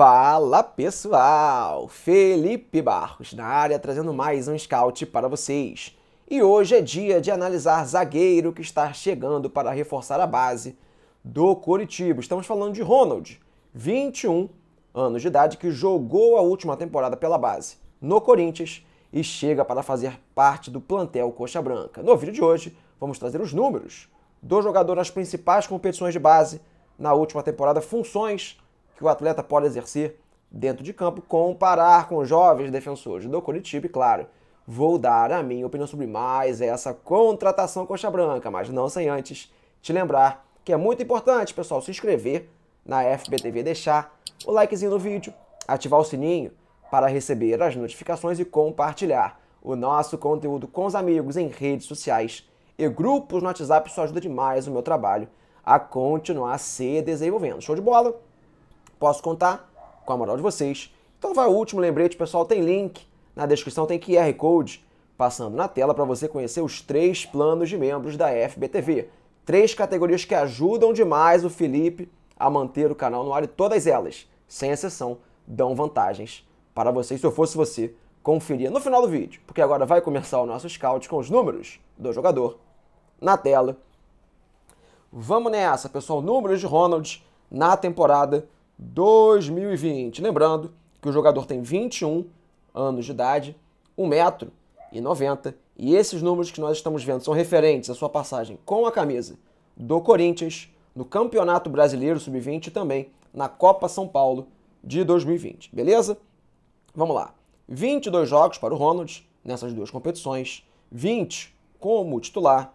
Fala pessoal, Felipe Barros na área trazendo mais um scout para vocês. E hoje é dia de analisar zagueiro que está chegando para reforçar a base do Coritiba. Estamos falando de Ronald, 21 anos de idade, que jogou a última temporada pela base no Corinthians e chega para fazer parte do plantel Coxa Branca. No vídeo de hoje, vamos trazer os números do jogador nas principais competições de base na última temporada, funções que o atleta pode exercer dentro de campo, comparar com jovens defensores do Curitiba, e claro, vou dar a minha opinião sobre mais essa contratação coxa branca, mas não sem antes te lembrar que é muito importante, pessoal, se inscrever na FBTV, deixar o likezinho no vídeo, ativar o sininho para receber as notificações e compartilhar o nosso conteúdo com os amigos em redes sociais e grupos no WhatsApp. Isso ajuda demais o meu trabalho a continuar se desenvolvendo. Show de bola? Posso contar com a moral de vocês. Então vai o último lembrete, pessoal, tem link na descrição, tem QR Code passando na tela para você conhecer os três planos de membros da FBTV. Três categorias que ajudam demais o Felipe a manter o canal no ar e todas elas, sem exceção, dão vantagens para você. se eu fosse você, conferia no final do vídeo, porque agora vai começar o nosso scout com os números do jogador na tela. Vamos nessa, pessoal. Números de Ronald na temporada 2020. Lembrando que o jogador tem 21 anos de idade, 1 metro e 90. E esses números que nós estamos vendo são referentes à sua passagem com a camisa do Corinthians no Campeonato Brasileiro Sub-20 e também na Copa São Paulo de 2020. Beleza? Vamos lá. 22 jogos para o Ronald nessas duas competições, 20 como titular,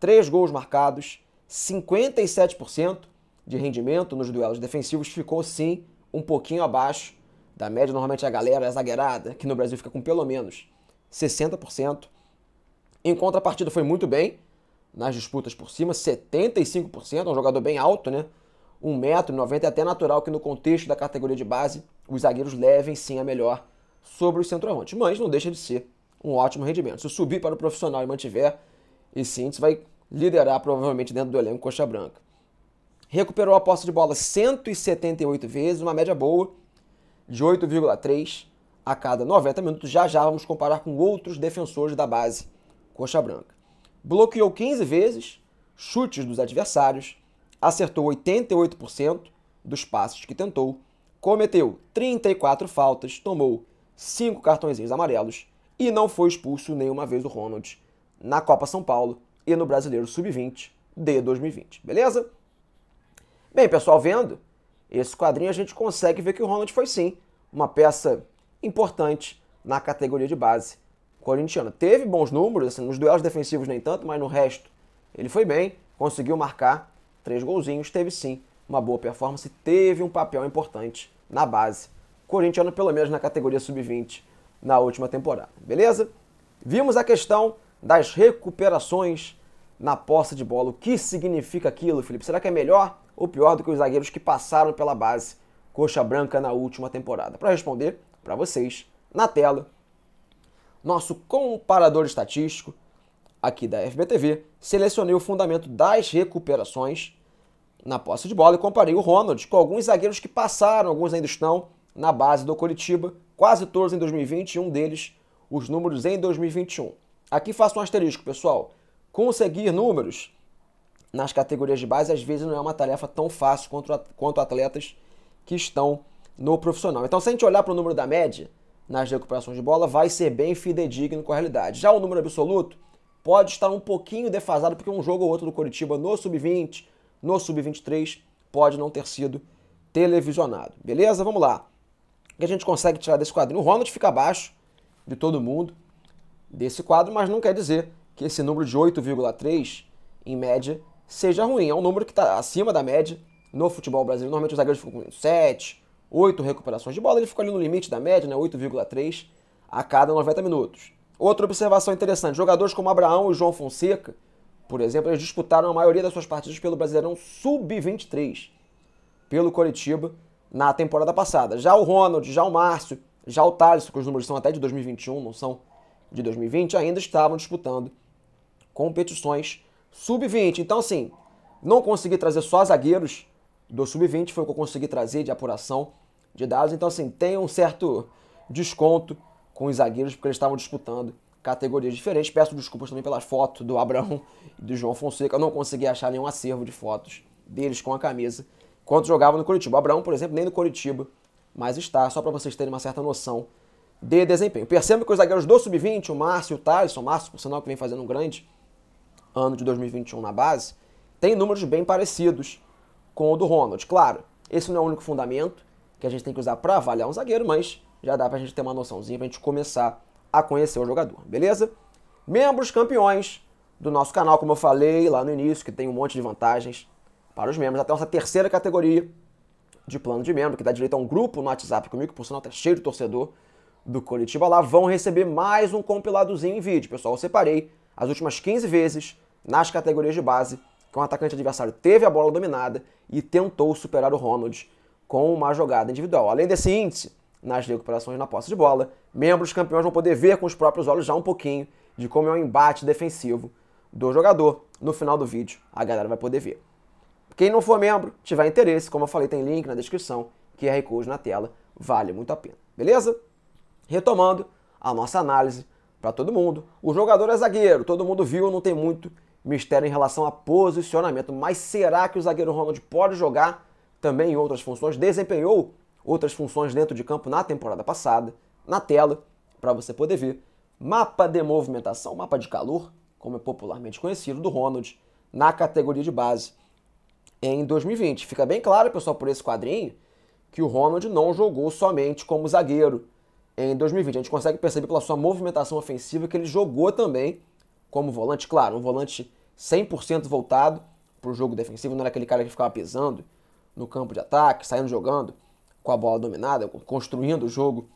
3 gols marcados, 57% de rendimento nos duelos defensivos ficou sim um pouquinho abaixo da média. Normalmente a galera, é zagueirada, que no Brasil fica com pelo menos 60%. Em contrapartida, foi muito bem nas disputas por cima, 75%, um jogador bem alto, né? 1,90m, é até natural que no contexto da categoria de base, os zagueiros levem sim a melhor sobre os centroavantes, mas não deixa de ser um ótimo rendimento. Se subir para o profissional e mantiver, e sim, vai liderar provavelmente dentro do elenco Coxa Branca recuperou a posse de bola 178 vezes, uma média boa de 8,3 a cada 90 minutos. Já já vamos comparar com outros defensores da base coxa branca. Bloqueou 15 vezes chutes dos adversários, acertou 88% dos passes que tentou, cometeu 34 faltas, tomou 5 cartõezinhos amarelos e não foi expulso nenhuma vez o Ronald na Copa São Paulo e no Brasileiro Sub-20 de 2020. Beleza? Bem, pessoal, vendo esse quadrinho, a gente consegue ver que o Ronald foi sim uma peça importante na categoria de base corintiana. Teve bons números, assim, nos duelos defensivos nem tanto, mas no resto ele foi bem, conseguiu marcar três golzinhos, teve sim uma boa performance, teve um papel importante na base corintiana, pelo menos na categoria sub-20 na última temporada, beleza? Vimos a questão das recuperações na posse de bola. O que significa aquilo, Felipe? Será que é melhor ou pior do que os zagueiros que passaram pela base coxa branca na última temporada? Para responder para vocês, na tela, nosso comparador estatístico aqui da FBTV, selecionei o fundamento das recuperações na posse de bola e comparei o Ronald com alguns zagueiros que passaram, alguns ainda estão na base do Coritiba, quase todos em 2020, um deles os números em 2021. Aqui faço um asterisco, pessoal. Conseguir números nas categorias de base, às vezes não é uma tarefa tão fácil quanto, quanto atletas que estão no profissional. Então, se a gente olhar para o número da média nas recuperações de bola, vai ser bem fidedigno com a realidade. Já o número absoluto pode estar um pouquinho defasado, porque um jogo ou outro do Curitiba no sub-20, no sub-23, pode não ter sido televisionado. Beleza? Vamos lá. O que a gente consegue tirar desse quadrinho? O Ronald fica abaixo de todo mundo desse quadro, mas não quer dizer que esse número de 8,3, em média, seja ruim. É um número que está acima da média no futebol brasileiro. Normalmente os zagueiros ficam com 7, 8 recuperações de bola. Ele ficou ali no limite da média, né? 8,3 a cada 90 minutos. Outra observação interessante: jogadores como Abraão e João Fonseca, por exemplo, eles disputaram a maioria das suas partidas pelo Brasileirão Sub-23, pelo Coritiba, na temporada passada. Já o Ronald, já o Márcio, já o Thales, que os números são até de 2021, não são de 2020, ainda estavam disputando competições Sub-20. Então, assim, não consegui trazer só zagueiros do Sub-20, foi o que eu consegui trazer de apuração de dados. Então, assim, tem um certo desconto com os zagueiros, porque eles estavam disputando categorias diferentes. Peço desculpas também pelas fotos do Abraão e do João Fonseca. Eu não consegui achar nenhum acervo de fotos deles com a camisa quando jogavam no Curitiba. O Abraão, por exemplo, nem no Curitiba, mas está, só para vocês terem uma certa noção de desempenho. Percebam que os zagueiros do Sub-20, o Márcio e o Thaleson, o Márcio, por sinal, que vem fazendo um grande ano de 2021 na base, tem números bem parecidos com o do Ronald. Claro, esse não é o único fundamento que a gente tem que usar para avaliar um zagueiro, mas já dá para a gente ter uma noçãozinha para a gente começar a conhecer o jogador, beleza? Membros campeões do nosso canal, como eu falei lá no início, que tem um monte de vantagens para os membros. Até nossa terceira categoria de plano de membro, que dá direito a um grupo no WhatsApp comigo, que por sinal tá cheio de torcedor do Curitiba lá, vão receber mais um compiladozinho em vídeo. Pessoal, eu separei as últimas 15 vezes nas categorias de base, que um atacante adversário teve a bola dominada e tentou superar o Ronald com uma jogada individual. Além desse índice, nas recuperações na posse de bola, membros campeões vão poder ver com os próprios olhos já um pouquinho de como é o um embate defensivo do jogador. No final do vídeo, a galera vai poder ver. Quem não for membro, tiver interesse, como eu falei, tem link na descrição, QR Code na tela, vale muito a pena. Beleza? Retomando a nossa análise para todo mundo. O jogador é zagueiro, todo mundo viu, não tem muito mistério em relação a posicionamento. Mas será que o zagueiro Ronald pode jogar também em outras funções? Desempenhou outras funções dentro de campo na temporada passada, na tela, para você poder ver. Mapa de movimentação, mapa de calor, como é popularmente conhecido, do Ronald na categoria de base em 2020. Fica bem claro, pessoal, por esse quadrinho, que o Ronald não jogou somente como zagueiro em 2020. A gente consegue perceber pela sua movimentação ofensiva que ele jogou também como volante, claro, um volante 100% voltado para o jogo defensivo, não era aquele cara que ficava pisando no campo de ataque, saindo jogando com a bola dominada, construindo o jogo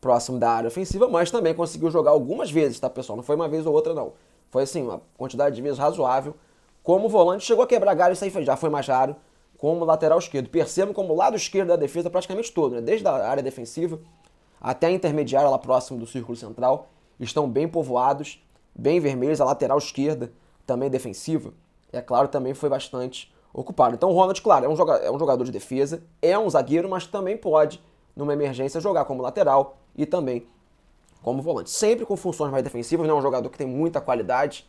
próximo da área ofensiva, mas também conseguiu jogar algumas vezes, tá pessoal? Não foi uma vez ou outra, não. Foi assim, uma quantidade de vezes razoável. Como volante, chegou a quebrar galho, isso aí já foi mais raro, como lateral esquerdo. Percebo como o lado esquerdo da defesa praticamente todo, né? desde a área defensiva até a intermediária lá próximo do círculo central, estão bem povoados bem vermelhos, a lateral esquerda também defensiva, é claro, também foi bastante ocupado. Então o Ronald, claro, é um, jogador, é um jogador de defesa, é um zagueiro, mas também pode, numa emergência, jogar como lateral e também como volante. Sempre com funções mais defensivas, não é um jogador que tem muita qualidade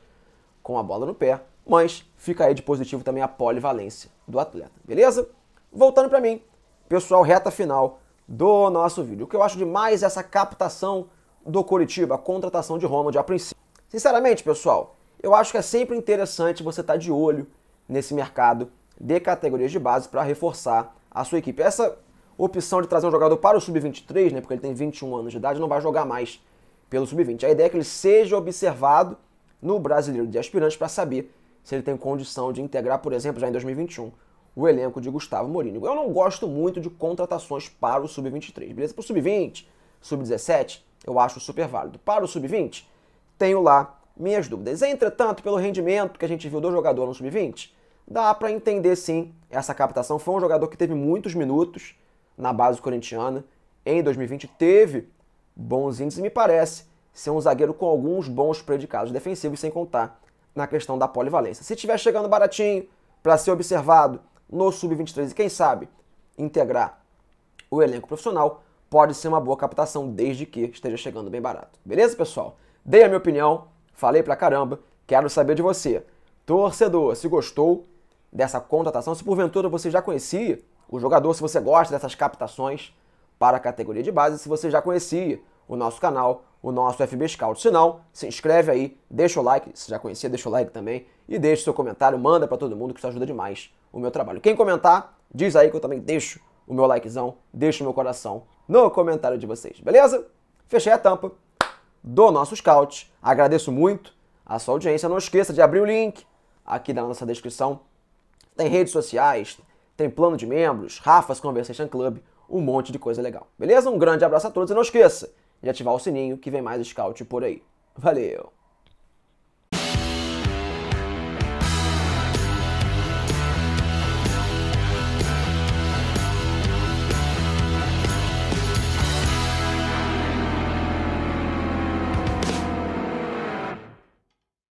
com a bola no pé, mas fica aí de positivo também a polivalência do atleta, beleza? Voltando para mim, pessoal, reta final do nosso vídeo. O que eu acho demais é essa captação do Coritiba, a contratação de Ronald a princípio. Sinceramente, pessoal, eu acho que é sempre interessante você estar tá de olho nesse mercado de categorias de base para reforçar a sua equipe. Essa opção de trazer um jogador para o sub-23, né, porque ele tem 21 anos de idade, não vai jogar mais pelo sub-20. A ideia é que ele seja observado no Brasileiro de Aspirantes para saber se ele tem condição de integrar, por exemplo, já em 2021, o elenco de Gustavo Mourinho. Eu não gosto muito de contratações para o sub-23, beleza? Para o sub-20, sub-17, eu acho super válido. Para o sub-20, tenho lá minhas dúvidas. Entretanto, pelo rendimento que a gente viu do jogador no sub-20, dá para entender sim essa captação. Foi um jogador que teve muitos minutos na base corintiana em 2020, teve bons índices e me parece ser um zagueiro com alguns bons predicados defensivos, sem contar na questão da polivalência. Se estiver chegando baratinho para ser observado no sub-23 e quem sabe integrar o elenco profissional, pode ser uma boa captação desde que esteja chegando bem barato. Beleza, pessoal? Dei a minha opinião, falei pra caramba, quero saber de você. Torcedor, se gostou dessa contratação, se porventura você já conhecia o jogador, se você gosta dessas captações para a categoria de base, se você já conhecia o nosso canal, o nosso FB Scout. Se não, se inscreve aí, deixa o like, se já conhecia, deixa o like também e deixa seu comentário, manda para todo mundo que isso ajuda demais o meu trabalho. Quem comentar, diz aí que eu também deixo o meu likezão, deixo o meu coração no comentário de vocês, beleza? Fechei a tampa do nosso scout. Agradeço muito a sua audiência. Não esqueça de abrir o link aqui na nossa descrição. Tem redes sociais, tem plano de membros, Rafa's Conversation Club, um monte de coisa legal. Beleza? Um grande abraço a todos e não esqueça de ativar o sininho que vem mais scout por aí. Valeu!